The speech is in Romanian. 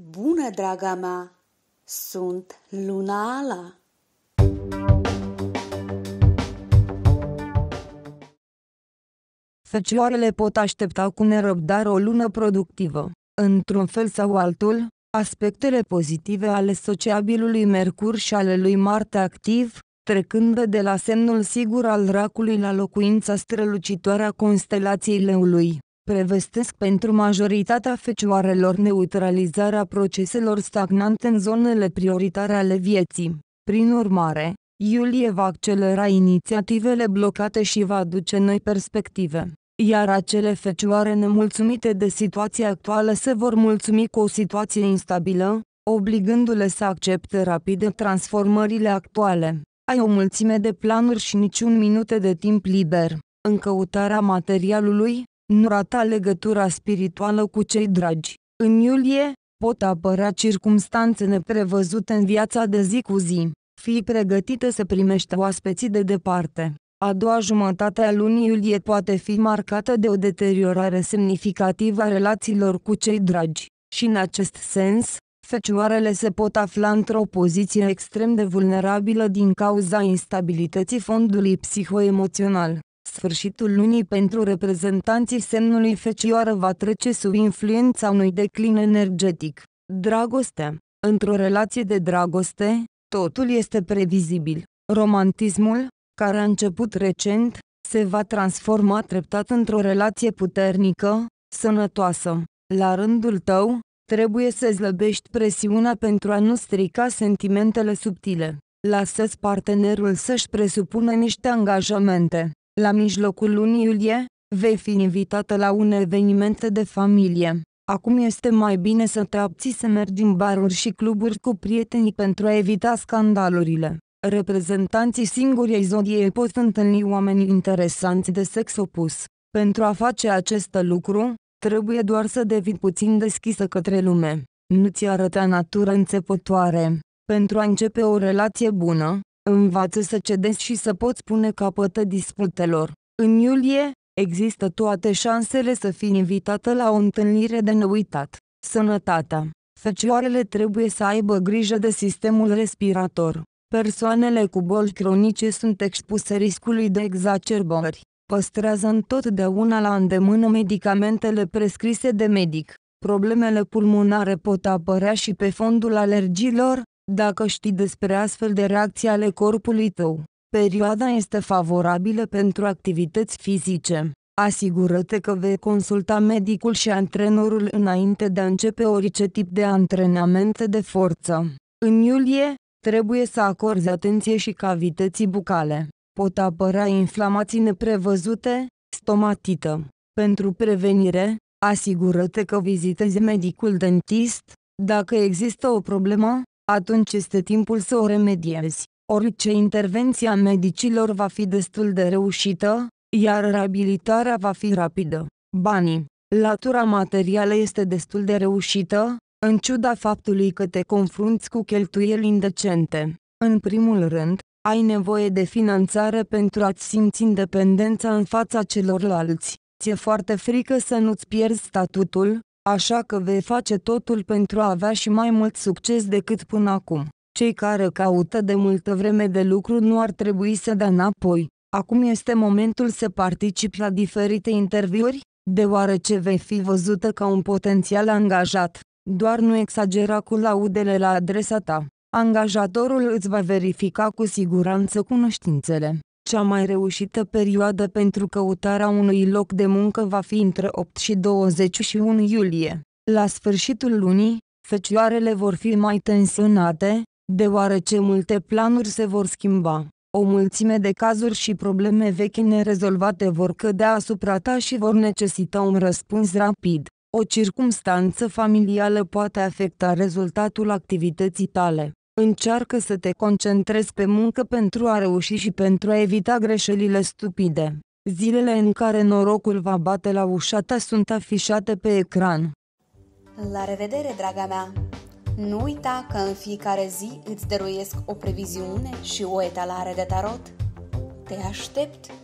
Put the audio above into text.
Bună, draga mea! Sunt Luna Ala! Fecioarele pot aștepta cu nerăbdare o lună productivă. Într-un fel sau altul, aspectele pozitive ale sociabilului Mercur și ale lui Marte activ, trecând de la semnul sigur al racului la locuința strălucitoare a constelației leului, prevestesc pentru majoritatea fecioarelor neutralizarea proceselor stagnante în zonele prioritare ale vieții. Prin urmare, iulie va accelera inițiativele blocate și va aduce noi perspective, iar acele fecioare nemulțumite de situația actuală se vor mulțumi cu o situație instabilă, obligându-le să accepte rapide transformările actuale. Ai o mulțime de planuri și niciun minute de timp liber. În căutarea materialului, nu rata legătura spirituală cu cei dragi. În iulie, pot apărea circumstanțe neprevăzute în viața de zi cu zi. Fii pregătită să primești oaspeții de departe. A doua jumătate a lunii iulie poate fi marcată de o deteriorare semnificativă a relațiilor cu cei dragi. Și în acest sens, fecioarele se pot afla într-o poziție extrem de vulnerabilă din cauza instabilității fondului psihoemoțional. Sfârșitul lunii pentru reprezentanții semnului fecioară va trece sub influența unui declin energetic. Dragoste. Într-o relație de dragoste, totul este previzibil. Romantismul, care a început recent, se va transforma treptat într-o relație puternică, sănătoasă. La rândul tău, trebuie să slăbești presiunea pentru a nu strica sentimentele subtile. Lasă-ți partenerul să-și presupună niște angajamente. La mijlocul lunii iulie, vei fi invitată la un eveniment de familie. Acum este mai bine să te abții să mergi în baruri și cluburi cu prietenii pentru a evita scandalurile. Reprezentanții singurei zodiei pot întâlni oameni interesanți de sex opus. Pentru a face acest lucru, trebuie doar să devii puțin deschisă către lume. Nu ți arăta natură înțepătoare. Pentru a începe o relație bună, Învață să cedezi și să poți pune capătă disputelor. În iulie, există toate șansele să fii invitată la o întâlnire de neuitat. Sănătatea. Fecioarele trebuie să aibă grijă de sistemul respirator. Persoanele cu boli cronice sunt expuse riscului de exacerbări. Păstrează întotdeauna la îndemână medicamentele prescrise de medic. Problemele pulmonare pot apărea și pe fondul alergilor, dacă știi despre astfel de reacții ale corpului tău, perioada este favorabilă pentru activități fizice. Asigură-te că vei consulta medicul și antrenorul înainte de a începe orice tip de antrenament de forță. În iulie, trebuie să acorzi atenție și cavității bucale. Pot apărea inflamații neprevăzute, stomatită. Pentru prevenire, asigură-te că vizitezi medicul dentist. Dacă există o problemă, atunci este timpul să o remediezi. Orice intervenția medicilor va fi destul de reușită, iar reabilitarea va fi rapidă. Banii. Latura materială este destul de reușită, în ciuda faptului că te confrunți cu cheltuieli indecente. În primul rând, ai nevoie de finanțare pentru a-ți simți independența în fața celorlalți. Ți-e foarte frică să nu-ți pierzi statutul, așa că vei face totul pentru a avea și mai mult succes decât până acum. Cei care caută de multă vreme de lucru nu ar trebui să dea înapoi. Acum este momentul să participi la diferite interviuri, deoarece vei fi văzută ca un potențial angajat. Doar nu exagera cu laudele la adresa ta. Angajatorul îți va verifica cu siguranță cunoștințele. Cea mai reușită perioadă pentru căutarea unui loc de muncă va fi între 8 și 21 iulie. La sfârșitul lunii, fecioarele vor fi mai tensionate, deoarece multe planuri se vor schimba. O mulțime de cazuri și probleme vechi nerezolvate vor cădea asupra ta și vor necesita un răspuns rapid. O circumstanță familială poate afecta rezultatul activității tale. Încearcă să te concentrezi pe muncă pentru a reuși și pentru a evita greșelile stupide. Zilele în care norocul va bate la ușa ta sunt afișate pe ecran. La revedere, draga mea! Nu uita că în fiecare zi îți dăruiesc o previziune și o etalare de tarot. Te aștept!